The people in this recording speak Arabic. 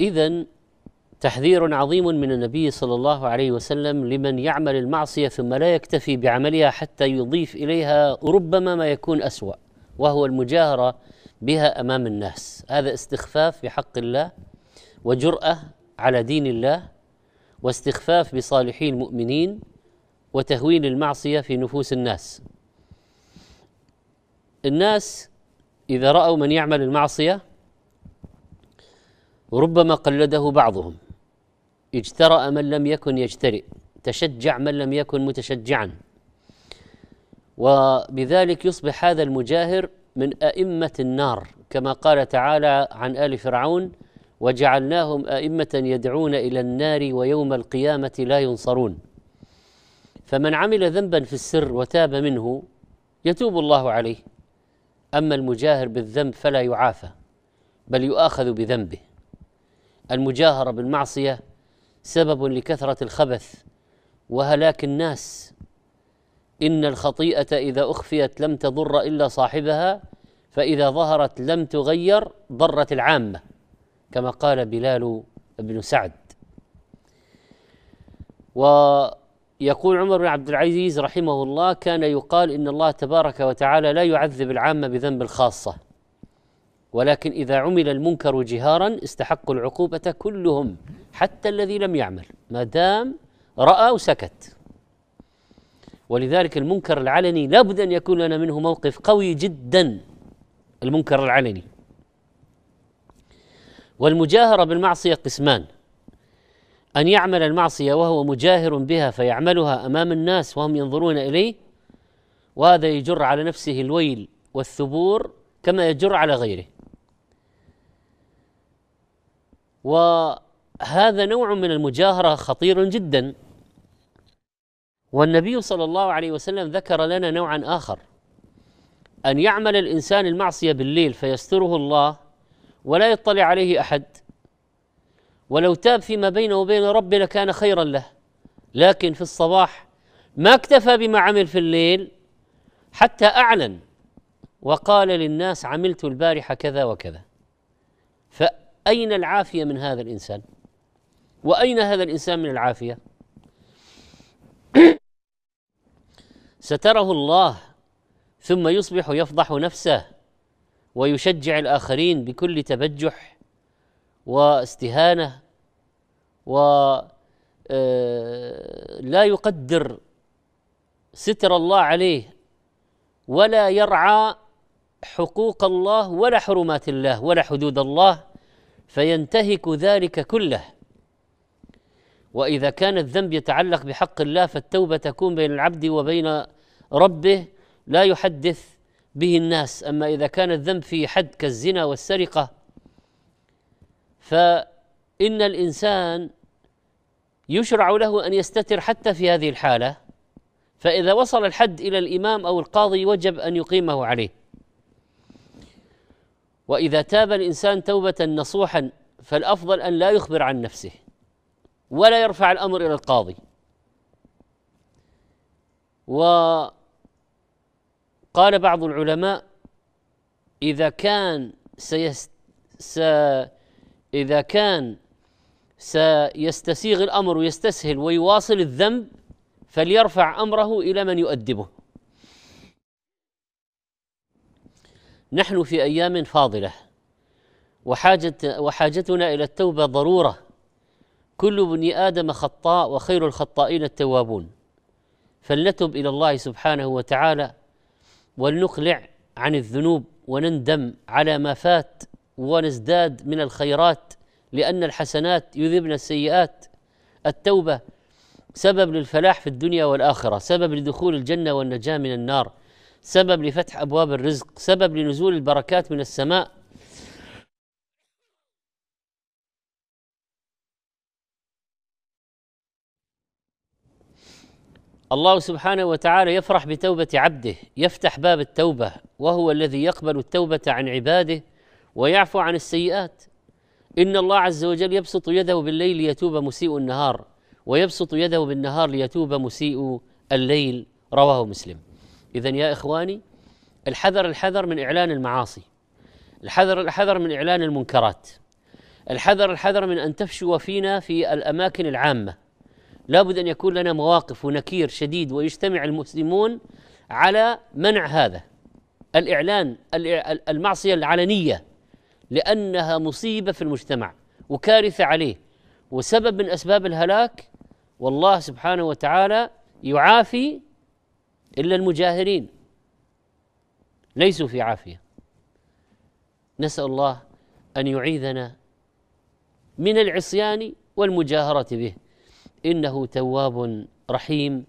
إذا تحذير عظيم من النبي صلى الله عليه وسلم لمن يعمل المعصية ثم لا يكتفي بعملها حتى يضيف إليها ربما ما يكون أسوأ وهو المجاهرة بها أمام الناس هذا استخفاف بحق الله وجرأة على دين الله واستخفاف بصالحي المؤمنين وتهوين المعصية في نفوس الناس الناس إذا رأوا من يعمل المعصية ربما قلده بعضهم اجترأ من لم يكن يجترئ تشجع من لم يكن متشجعا وبذلك يصبح هذا المجاهر من أئمة النار كما قال تعالى عن آل فرعون وجعلناهم أئمة يدعون إلى النار ويوم القيامة لا ينصرون فمن عمل ذنبا في السر وتاب منه يتوب الله عليه أما المجاهر بالذنب فلا يعافى بل يؤاخذ بذنبه المجاهره بالمعصيه سبب لكثره الخبث وهلاك الناس ان الخطيئه اذا اخفيت لم تضر الا صاحبها فاذا ظهرت لم تغير ضرت العامه كما قال بلال بن سعد ويقول عمر بن عبد العزيز رحمه الله كان يقال ان الله تبارك وتعالى لا يعذب العامه بذنب الخاصه ولكن إذا عمل المنكر جهارا استحقوا العقوبة كلهم حتى الذي لم يعمل ما دام رأى وسكت ولذلك المنكر العلني لابد أن يكون لنا منه موقف قوي جدا المنكر العلني والمجاهرة بالمعصية قسمان أن يعمل المعصية وهو مجاهر بها فيعملها أمام الناس وهم ينظرون إليه وهذا يجر على نفسه الويل والثبور كما يجر على غيره وهذا نوع من المجاهره خطير جدا والنبي صلى الله عليه وسلم ذكر لنا نوعا اخر ان يعمل الانسان المعصيه بالليل فيستره الله ولا يطلع عليه احد ولو تاب فيما بينه وبين ربه لكان خيرا له لكن في الصباح ما اكتفى بما عمل في الليل حتى اعلن وقال للناس عملت البارحه كذا وكذا أين العافية من هذا الإنسان؟ وأين هذا الإنسان من العافية؟ ستره الله ثم يصبح يفضح نفسه ويشجع الآخرين بكل تبجح واستهانة ولا آه، يقدر ستر الله عليه ولا يرعى حقوق الله ولا حرمات الله ولا حدود الله فينتهك ذلك كله واذا كان الذنب يتعلق بحق الله فالتوبه تكون بين العبد وبين ربه لا يحدث به الناس اما اذا كان الذنب في حد كالزنا والسرقه فان الانسان يشرع له ان يستتر حتى في هذه الحاله فاذا وصل الحد الى الامام او القاضي وجب ان يقيمه عليه واذا تاب الانسان توبه نصوحا فالافضل ان لا يخبر عن نفسه ولا يرفع الامر الى القاضي وقال بعض العلماء اذا كان سيست س... اذا كان سيستسيغ الامر ويستسهل ويواصل الذنب فليرفع امره الى من يؤدبه نحن في ايام فاضله وحاجة وحاجتنا الى التوبه ضروره كل بني ادم خطاء وخير الخطائين التوابون فلنتب الى الله سبحانه وتعالى ولنقلع عن الذنوب ونندم على ما فات ونزداد من الخيرات لان الحسنات يذبن السيئات التوبه سبب للفلاح في الدنيا والاخره سبب لدخول الجنه والنجاه من النار سبب لفتح ابواب الرزق سبب لنزول البركات من السماء الله سبحانه وتعالى يفرح بتوبه عبده يفتح باب التوبه وهو الذي يقبل التوبه عن عباده ويعفو عن السيئات ان الله عز وجل يبسط يده بالليل ليتوب مسيء النهار ويبسط يده بالنهار ليتوب مسيء الليل رواه مسلم إذا يا إخواني الحذر الحذر من إعلان المعاصي الحذر الحذر من إعلان المنكرات الحذر الحذر من أن تفشو فينا في الأماكن العامة لابد أن يكون لنا مواقف ونكير شديد ويجتمع المسلمون على منع هذا الإعلان المعصية العلنية لأنها مصيبة في المجتمع وكارثة عليه وسبب من أسباب الهلاك والله سبحانه وتعالى يعافي إلا المجاهرين ليسوا في عافية نسأل الله أن يعيذنا من العصيان والمجاهرة به إنه تواب رحيم